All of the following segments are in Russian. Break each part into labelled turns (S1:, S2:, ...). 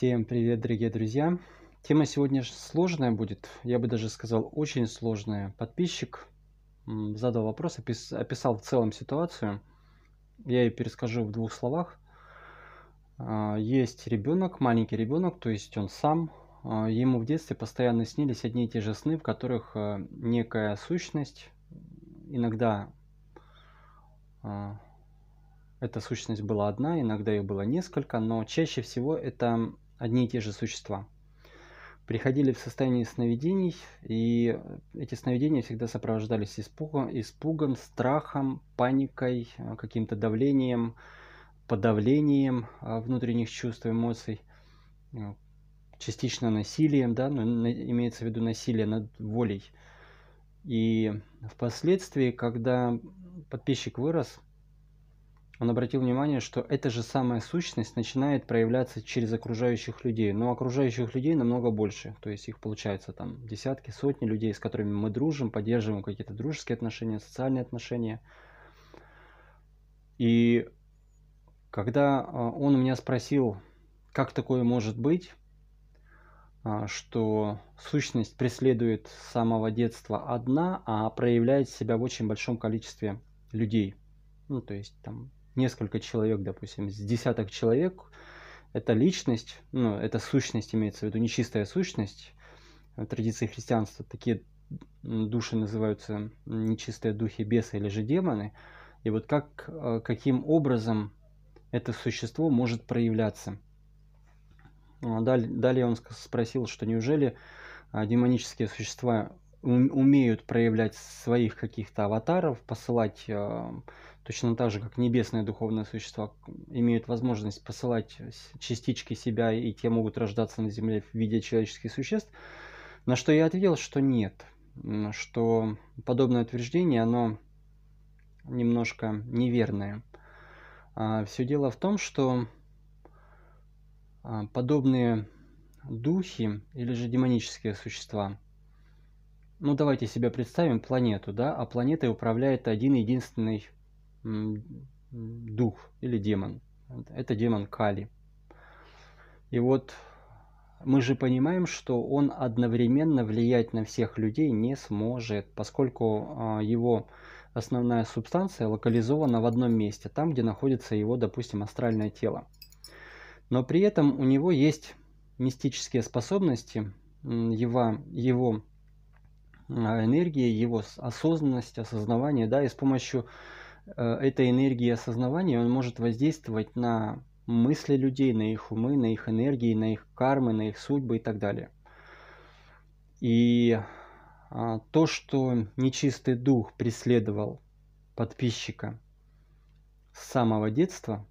S1: Всем привет, дорогие друзья! Тема сегодня сложная будет, я бы даже сказал, очень сложная. Подписчик задал вопрос, описал в целом ситуацию. Я ее перескажу в двух словах. А, есть ребенок, маленький ребенок, то есть он сам. А, ему в детстве постоянно снились одни и те же сны, в которых а, некая сущность, иногда эта сущность была одна, иногда ее было несколько, но чаще всего это одни и те же существа. Приходили в состояние сновидений, и эти сновидения всегда сопровождались испугом, испугом страхом, паникой, каким-то давлением, подавлением а, внутренних чувств, эмоций, ну, частично насилием, да, но имеется в виду насилие над волей. И впоследствии, когда подписчик вырос, он обратил внимание, что эта же самая сущность начинает проявляться через окружающих людей. Но окружающих людей намного больше. То есть их получается там десятки, сотни людей, с которыми мы дружим, поддерживаем какие-то дружеские отношения, социальные отношения. И когда а, он у меня спросил, как такое может быть, а, что сущность преследует с самого детства одна, а проявляет себя в очень большом количестве людей. Ну, то есть там несколько человек, допустим, с десяток человек, это личность, ну, это сущность имеется в виду, нечистая сущность. В э, традиции христианства такие души называются нечистые духи, бесы или же демоны. И вот как, э, каким образом это существо может проявляться? А далее он спросил, что неужели э, демонические существа умеют проявлять своих каких-то аватаров, посылать точно так же, как небесные духовные существа имеют возможность посылать частички себя, и те могут рождаться на Земле в виде человеческих существ, на что я ответил, что нет, что подобное утверждение, оно немножко неверное. А, Все дело в том, что а, подобные духи или же демонические существа, ну давайте себе представим планету, да, а планетой управляет один единственный дух или демон. Это демон Кали. И вот мы же понимаем, что он одновременно влиять на всех людей не сможет, поскольку а, его основная субстанция локализована в одном месте, там, где находится его, допустим, астральное тело. Но при этом у него есть мистические способности, его, его а, энергии, его осознанность, осознавание, да, и с помощью Э, этой энергии осознавания, он может воздействовать на мысли людей, на их умы, на их энергии, на их кармы, на их судьбы и так далее. И а, то, что нечистый дух преследовал подписчика с самого детства,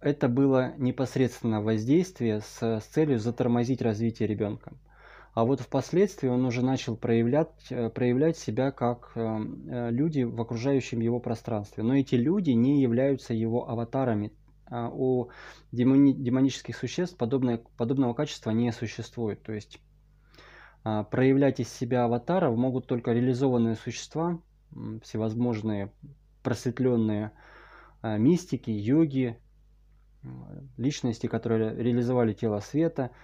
S1: это было непосредственно воздействие с, с целью затормозить развитие ребенка. А вот впоследствии он уже начал проявлять, э, проявлять себя как эм, э, люди в окружающем его пространстве. Но эти люди не являются его аватарами. А у демони, демонических существ подобное, подобного качества не существует. То есть а, проявлять из себя аватаров могут только реализованные существа, всевозможные просветленные э, мистики, йоги, личности, которые реализовали тело света –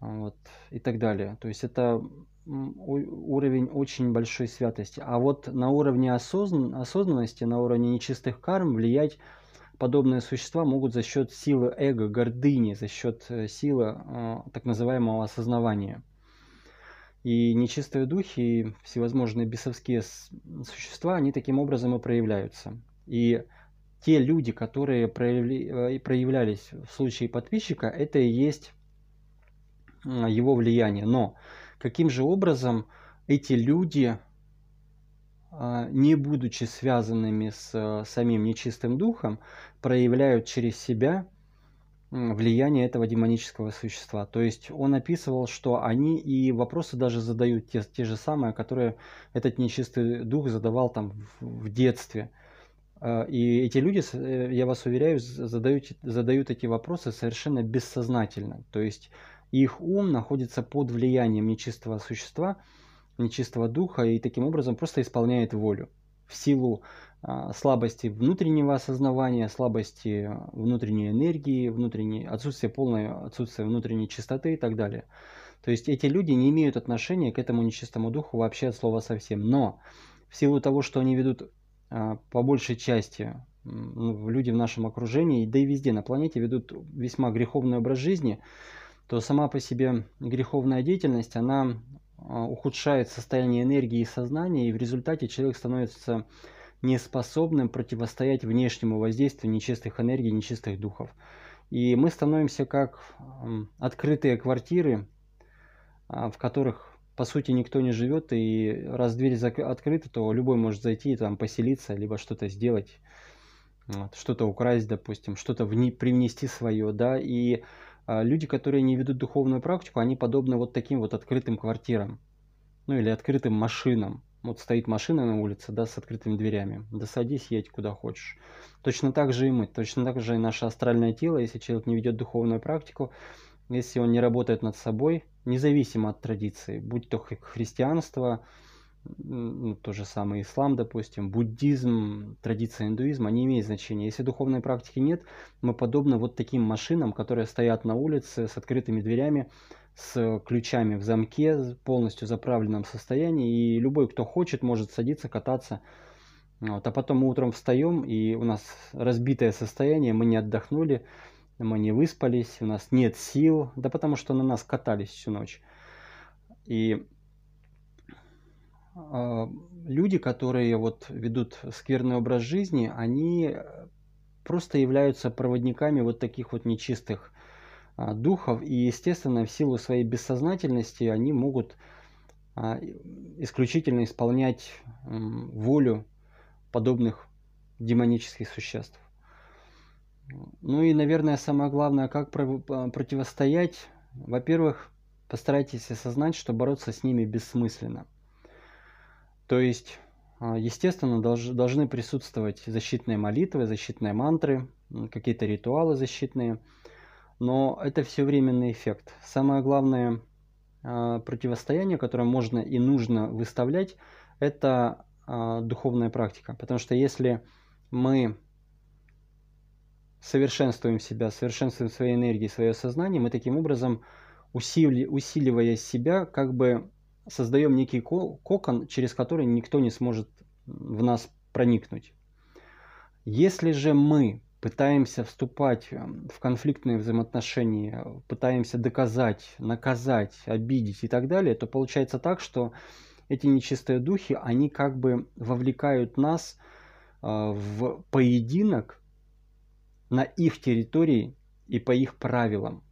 S1: вот, и так далее. То есть это уровень очень большой святости. А вот на уровне осозн осознанности, на уровне нечистых карм влиять подобные существа могут за счет силы эго, гордыни, за счет э, силы э, так называемого осознавания. И нечистые духи, и всевозможные бесовские существа, они таким образом и проявляются. И те люди, которые проявли, э, проявлялись в случае подписчика, это и есть а, его влияние. Но каким же образом эти люди, а, не будучи связанными с а, самим нечистым духом, проявляют через себя влияние этого демонического существа. То есть он описывал, что они и вопросы даже задают те, те же самые, которые этот нечистый дух задавал там в, в детстве. И эти люди, э, я вас уверяю, задают, задают эти вопросы совершенно бессознательно. То есть их ум находится под влиянием нечистого существа, нечистого духа, и таким образом просто исполняет волю в силу а, слабости внутреннего осознавания, слабости внутренней энергии, внутренней, отсутствия полной отсутствия внутренней чистоты и так далее. То есть эти люди не имеют отношения к этому нечистому духу вообще от слова совсем. Но в силу того, что они ведут а, по большей части люди в нашем окружении, да и везде на планете ведут весьма греховный образ жизни, то сама по себе греховная деятельность, она а, ухудшает состояние энергии и сознания, и в результате человек становится неспособным противостоять внешнему воздействию нечистых энергий, нечистых духов. И мы становимся как открытые квартиры, а, в которых, по сути, никто не живет, и раз дверь открыта, то любой может зайти и там поселиться, либо что-то сделать, что-то украсть, допустим, что-то привнести свое, да, и а люди, которые не ведут духовную практику, они подобны вот таким вот открытым квартирам, ну или открытым машинам. Вот стоит машина на улице, да, с открытыми дверями. Да садись, едь куда хочешь. Точно так же и мы, точно так же и наше астральное тело, если человек не ведет духовную практику, если он не работает над собой, независимо от традиции, будь то христианство, ну, то же самое ислам, допустим, буддизм, традиция индуизма не имеет значения. Если духовной практики нет, мы подобны вот таким машинам, которые стоят на улице с открытыми дверями, с ключами в замке, полностью заправленном состоянии, и любой, кто хочет, может садиться, кататься. Вот. А потом мы утром встаем, и у нас разбитое состояние, мы не отдохнули, мы не выспались, у нас нет сил, да потому что на нас катались всю ночь. И а, люди, которые вот ведут скверный образ жизни, они э, просто являются проводниками вот таких вот нечистых а, духов, и, естественно, в силу своей бессознательности они могут а, исключительно исполнять волю подобных демонических существ. Ну и, наверное, самое главное, как противостоять. Во-первых, постарайтесь осознать, что бороться с ними бессмысленно – то есть, а, естественно, должны присутствовать защитные молитвы, защитные мантры, какие-то ритуалы защитные. Но это все временный эффект. Самое главное а, противостояние, которое можно и нужно выставлять, это а, духовная практика. Потому что если мы совершенствуем себя, совершенствуем свои энергии, свое сознание, мы таким образом, усили, усиливая себя, как бы создаем некий кокон, через который никто не сможет в нас проникнуть. Если же мы пытаемся вступать эм, в конфликтные взаимоотношения, пытаемся доказать, наказать, обидеть и так далее, то получается так, что эти нечистые духи, они как бы вовлекают нас э, в поединок на их территории и по их правилам.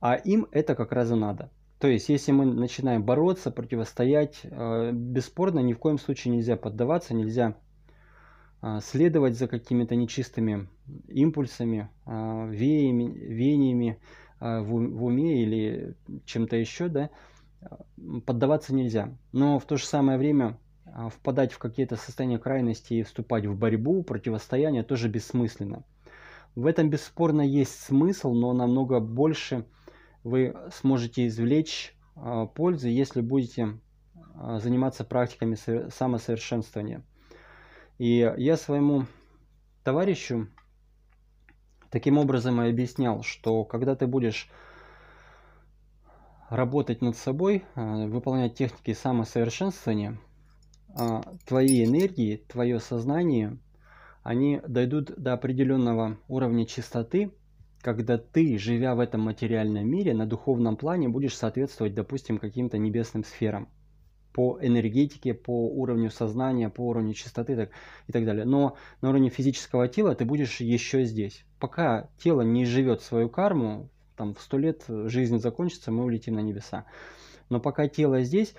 S1: А им это как раз и надо. То есть, если мы начинаем бороться, противостоять, э, бесспорно, ни в коем случае нельзя поддаваться, нельзя э, следовать за какими-то нечистыми импульсами, э, веями, веяниями в уме или чем-то еще, да, поддаваться нельзя. Но в то же самое время впадать в какие-то состояния крайности и вступать в борьбу, противостояние тоже бессмысленно. В этом бесспорно есть смысл, но намного больше – вы сможете извлечь а, пользы, если будете а, заниматься практиками самосовершенствования. И я своему товарищу таким образом и объяснял, что когда ты будешь работать над собой, а, выполнять техники самосовершенствования, твои энергии, твое сознание, они дойдут до определенного уровня чистоты – когда ты, живя в этом материальном мире, на духовном плане будешь соответствовать, допустим, каким-то небесным сферам по энергетике, по уровню сознания, по уровню чистоты так, и так далее. Но на уровне физического тела ты будешь еще здесь. Пока тело не живет свою карму, там в сто лет э, жизнь закончится, мы улетим на небеса. Но пока тело здесь,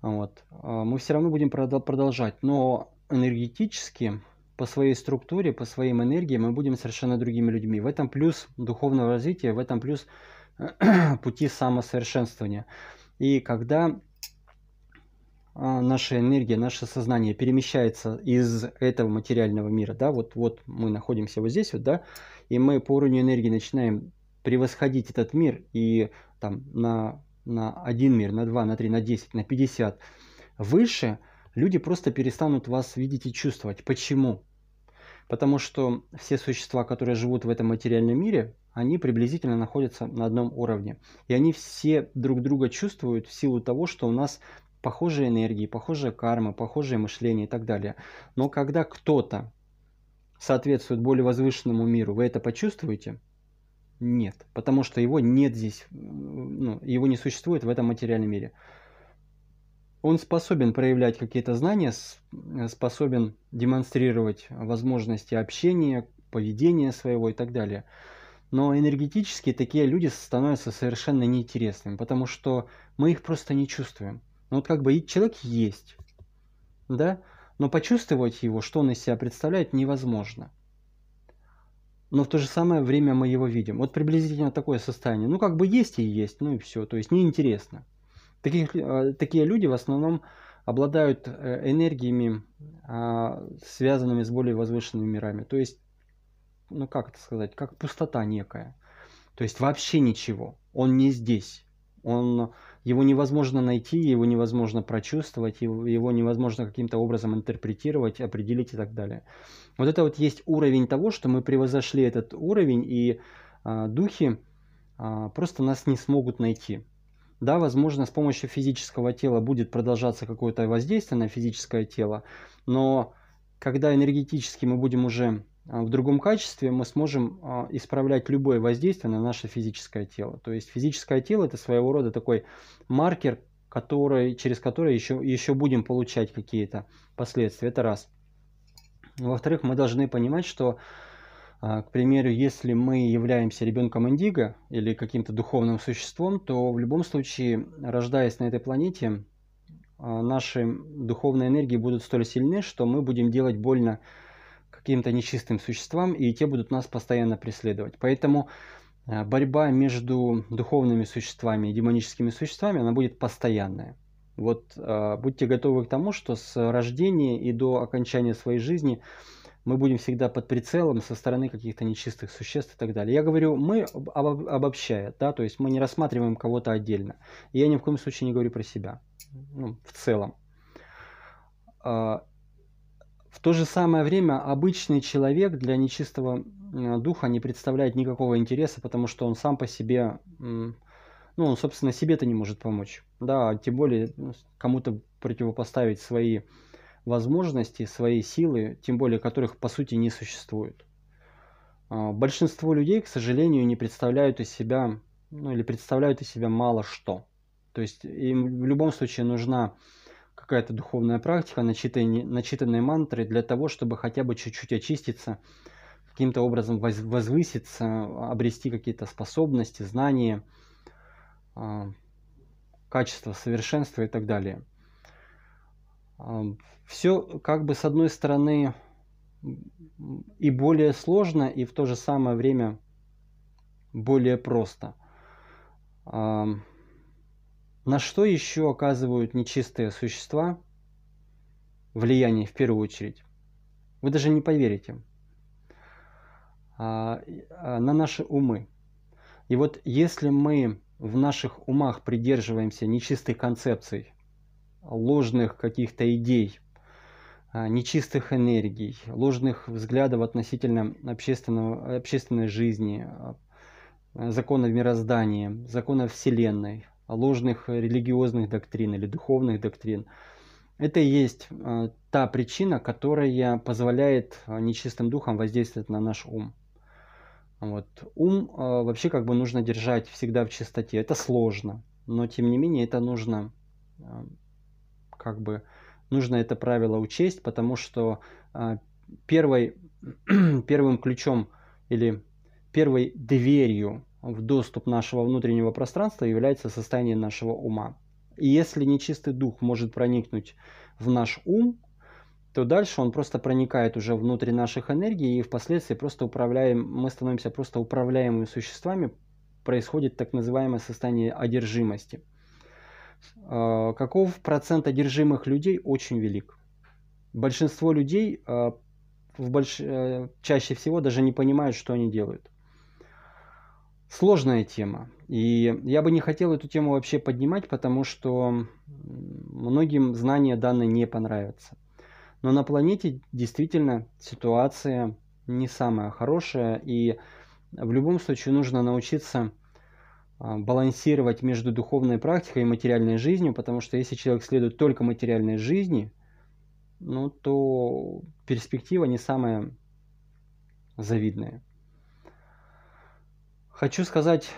S1: вот, э, мы все равно будем продолжать. Но энергетически по своей структуре, по своим энергиям мы будем совершенно другими людьми. В этом плюс духовного развития, в этом плюс пути самосовершенствования. И когда а, наша энергия, наше сознание перемещается из этого материального мира, да, вот, вот мы находимся вот здесь вот, да, и мы по уровню энергии начинаем превосходить этот мир и там на, на один мир, на два, на три, на десять, на пятьдесят выше, люди просто перестанут вас видеть и чувствовать. Почему? Потому что все существа, которые живут в этом материальном мире, они приблизительно находятся на одном уровне. И они все друг друга чувствуют в силу того, что у нас похожие энергии, похожая карма, похожее мышление и так далее. Но когда кто-то соответствует более возвышенному миру, вы это почувствуете? Нет, потому что его нет здесь, ну, его не существует в этом материальном мире он способен проявлять какие-то знания, э, способен демонстрировать возможности общения, поведения своего и так далее. Но энергетически такие люди становятся совершенно неинтересными, потому что мы их просто не чувствуем. Ну вот как бы человек есть, да, но почувствовать его, что он из себя представляет, невозможно. Но в то же самое время мы его видим. Вот приблизительно такое состояние. Ну как бы есть и есть, ну и все. То есть неинтересно. Таких, э, такие люди в основном обладают э, энергиями, а, связанными с более возвышенными мирами. То есть, ну как это сказать, как пустота некая. То есть вообще ничего. Он не здесь. Он, его невозможно найти, его невозможно прочувствовать, его, его невозможно каким-то образом интерпретировать, определить и так далее. Вот это вот есть уровень того, что мы превзошли этот уровень, и а, духи а, просто нас не смогут найти. Да, возможно, с помощью физического тела будет продолжаться какое-то воздействие на физическое тело, но когда энергетически мы будем уже а, в другом качестве, мы сможем а, исправлять любое воздействие на наше физическое тело. То есть физическое тело – это своего рода такой маркер, который, через который еще, еще будем получать какие-то последствия. Это раз. Во-вторых, мы должны понимать, что а, к примеру, если мы являемся ребенком индиго или каким-то духовным существом, то в любом случае, рождаясь на этой планете, а, наши духовные энергии будут столь сильны, что мы будем делать больно каким-то нечистым существам, и те будут нас постоянно преследовать. Поэтому а, борьба между духовными существами и демоническими существами, она будет постоянная. Вот будьте готовы к тому, что с рождения и до окончания своей жизни – мы будем всегда под прицелом со стороны каких-то нечистых существ и так далее. Я говорю «мы» об, обобщая, да, то есть мы не рассматриваем кого-то отдельно. И я ни в коем случае не говорю про себя, ну, в целом. А, в то же самое время обычный человек для нечистого духа не представляет никакого интереса, потому что он сам по себе, ну, он, собственно, себе-то не может помочь. Да, тем более ну, кому-то противопоставить свои возможности, свои силы, тем более которых по сути не существует. А, большинство людей, к сожалению, не представляют из себя, ну или представляют из себя мало что. То есть им в любом случае нужна какая-то духовная практика, начитанные, начитанные мантры для того, чтобы хотя бы чуть-чуть очиститься, каким-то образом возвыситься, обрести какие-то способности, знания, а, качество совершенства и так далее. Все как бы с одной стороны и более сложно, и в то же самое время более просто. На что еще оказывают нечистые существа влияние в первую очередь? Вы даже не поверите. А, а, на наши умы. И вот если мы в наших умах придерживаемся нечистых концепций, ложных каких-то идей, а, нечистых энергий, ложных взглядов относительно общественного, общественной жизни, а, законов мироздания, законов Вселенной, ложных религиозных доктрин или духовных доктрин. Это и есть а, та причина, которая позволяет нечистым духам воздействовать на наш ум. Вот. Ум вообще как бы нужно держать всегда в чистоте. Это сложно, но тем не менее это нужно как бы нужно это правило учесть, потому что а, первой, первым ключом или первой дверью в доступ нашего внутреннего пространства является состояние нашего ума. И если нечистый дух может проникнуть в наш ум, то дальше он просто проникает уже внутрь наших энергий, и впоследствии просто управляем, мы становимся просто управляемыми существами, происходит так называемое состояние одержимости – Э, каков процент одержимых людей очень велик. Большинство людей э, в больш... Э, чаще всего даже не понимают, что они делают. Сложная тема. И я бы не хотел эту тему вообще поднимать, потому что многим знания данные не понравятся. Но на планете действительно ситуация не самая хорошая, и в любом случае нужно научиться а, балансировать между духовной практикой и материальной жизнью, потому что если человек следует только материальной жизни, ну то перспектива не самая завидная. Хочу сказать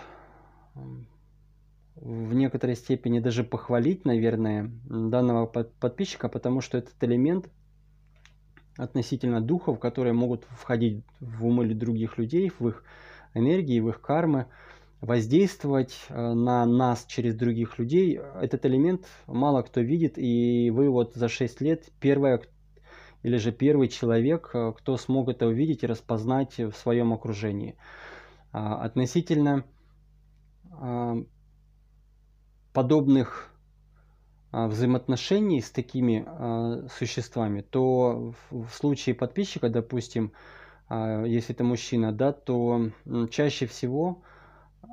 S1: в некоторой степени даже похвалить, наверное, данного подписчика, потому что этот элемент относительно духов, которые могут входить в умы других людей, в их энергии, в их кармы – воздействовать э, на нас через других людей, этот элемент мало кто видит, и вы вот за 6 лет первая или же первый человек, э, кто смог это увидеть и распознать в своем окружении. А, относительно а, подобных а, взаимоотношений с такими существами, то в случае подписчика, допустим, если это мужчина, да, то чаще всего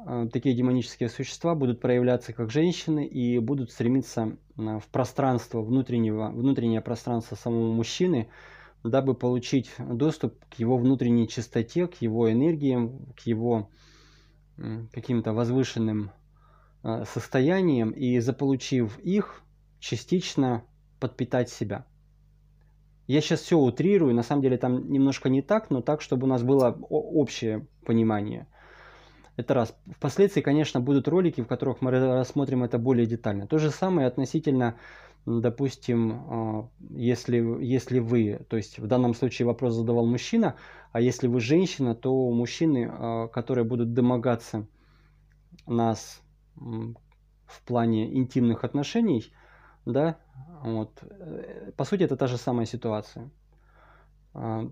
S1: Э, такие демонические существа будут проявляться как женщины и будут стремиться э, в пространство внутреннего, внутреннее пространство самого мужчины, дабы получить доступ к его внутренней чистоте, к его энергиям, к его э, каким-то возвышенным состояниям и заполучив их, частично подпитать себя. Я сейчас все утрирую, на самом деле там немножко не так, но так, чтобы у нас было общее понимание. Это раз. Впоследствии, конечно, будут ролики, в которых мы рассмотрим это более детально. То же самое относительно, допустим, а, если, если вы, то есть в данном случае вопрос задавал мужчина, а если вы женщина, то мужчины, а, которые будут домогаться нас в плане интимных отношений, да, вот, э, по сути, это та же самая ситуация. А,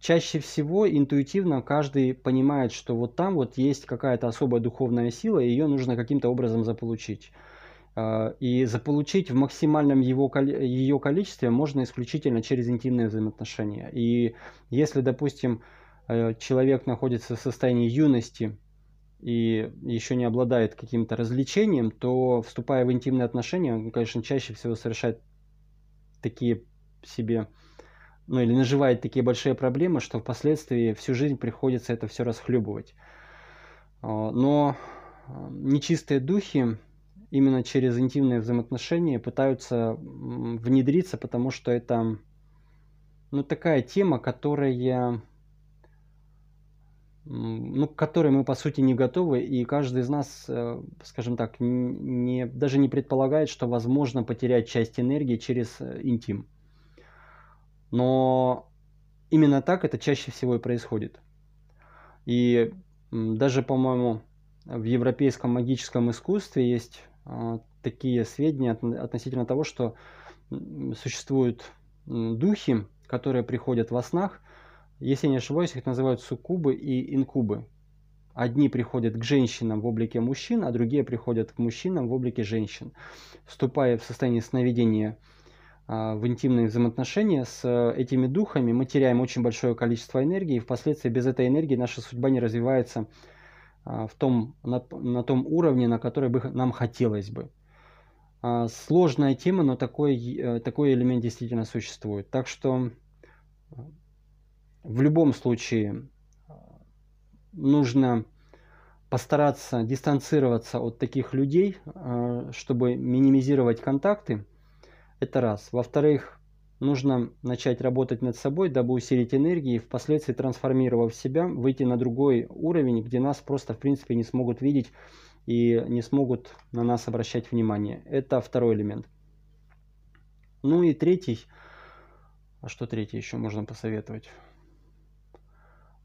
S1: чаще всего интуитивно каждый понимает, что вот там вот есть какая-то особая духовная сила, и ее нужно каким-то образом заполучить. А, и заполучить в максимальном его, ее количестве можно исключительно через интимные взаимоотношения. И если, допустим, э, человек находится в состоянии юности и еще не обладает каким-то развлечением, то, вступая в интимные отношения, он, конечно, чаще всего совершает такие себе ну или наживает такие большие проблемы, что впоследствии всю жизнь приходится это все расхлебывать. А, но а, нечистые духи именно через интимные взаимоотношения пытаются внедриться, потому что это ну, такая тема, которая ну, к которой мы, по сути, не готовы, и каждый из нас, э, скажем так, не, даже не предполагает, что возможно потерять часть энергии через э, интим. Но именно так это чаще всего и происходит. И даже, по-моему, в европейском магическом искусстве есть а, такие сведения относительно того, что существуют духи, которые приходят во снах. Если я не ошибаюсь, их называют суккубы и инкубы. Одни приходят к женщинам в облике мужчин, а другие приходят к мужчинам в облике женщин, вступая в состояние сновидения а, в интимные взаимоотношения с э, этими духами, мы теряем очень большое количество энергии, и впоследствии без этой энергии наша судьба не развивается а, в том, на, на том уровне, на который бы нам хотелось бы. А, сложная тема, но такой, э, такой элемент действительно существует. Так что э, в любом случае нужно постараться дистанцироваться от таких людей, чтобы минимизировать контакты – это раз. Во-вторых, нужно начать работать над собой, дабы усилить энергии и впоследствии, трансформировав себя, выйти на другой уровень, где нас просто, в принципе, не смогут видеть и не смогут на нас обращать внимание. Это второй элемент. Ну и третий. А что третий еще можно посоветовать?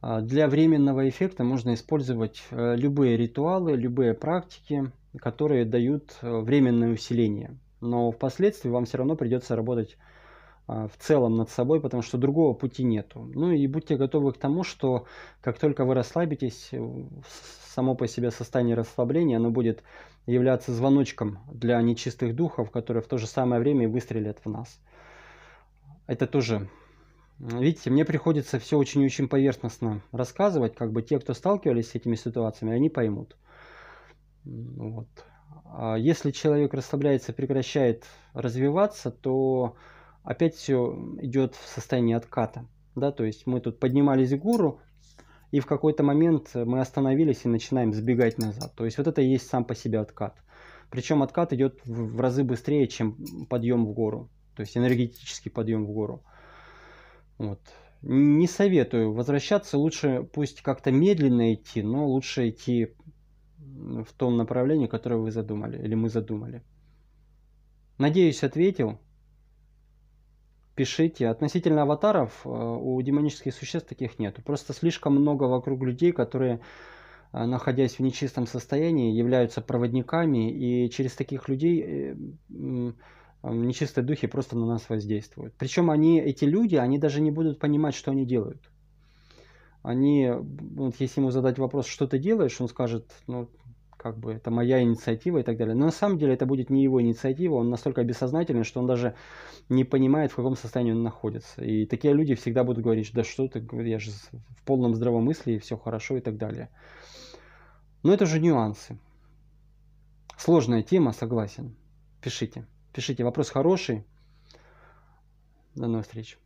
S1: А, для временного эффекта можно использовать э, любые ритуалы, любые практики, которые дают э, временное усиление но впоследствии вам все равно придется работать а, в целом над собой, потому что другого пути нету. Ну и будьте готовы к тому, что как только вы расслабитесь, само по себе состояние расслабления, оно будет являться звоночком для нечистых духов, которые в то же самое время и выстрелят в нас. Это тоже... Видите, мне приходится все очень-очень поверхностно рассказывать, как бы те, кто сталкивались с этими ситуациями, они поймут. Вот. А если человек расслабляется и прекращает развиваться, то опять все идет в состоянии отката. Да? То есть мы тут поднимались в гуру, и в какой-то момент мы остановились и начинаем сбегать назад. То есть вот это и есть сам по себе откат. Причем откат идет в разы быстрее, чем подъем в гору. То есть энергетический подъем в гору. Вот. Не советую возвращаться, лучше пусть как-то медленно идти, но лучше идти в том направлении, которое вы задумали или мы задумали. Надеюсь, ответил. Пишите. Относительно аватаров э, у демонических существ таких нету. Просто слишком много вокруг людей, которые, э, находясь в нечистом состоянии, являются проводниками, и через таких людей э, нечистые духи просто на нас воздействуют. Причем они, эти люди, они даже не будут понимать, что они делают они, вот если ему задать вопрос, что ты делаешь, он скажет, ну, как бы это моя инициатива и так далее. Но на самом деле это будет не его инициатива, он настолько бессознательный, что он даже не понимает, в каком состоянии он находится. И такие люди всегда будут говорить, да что ты, я же в полном здравомыслии, все хорошо и так далее. Но это же нюансы. Сложная тема, согласен. Пишите. Пишите, вопрос хороший. До новых встреч.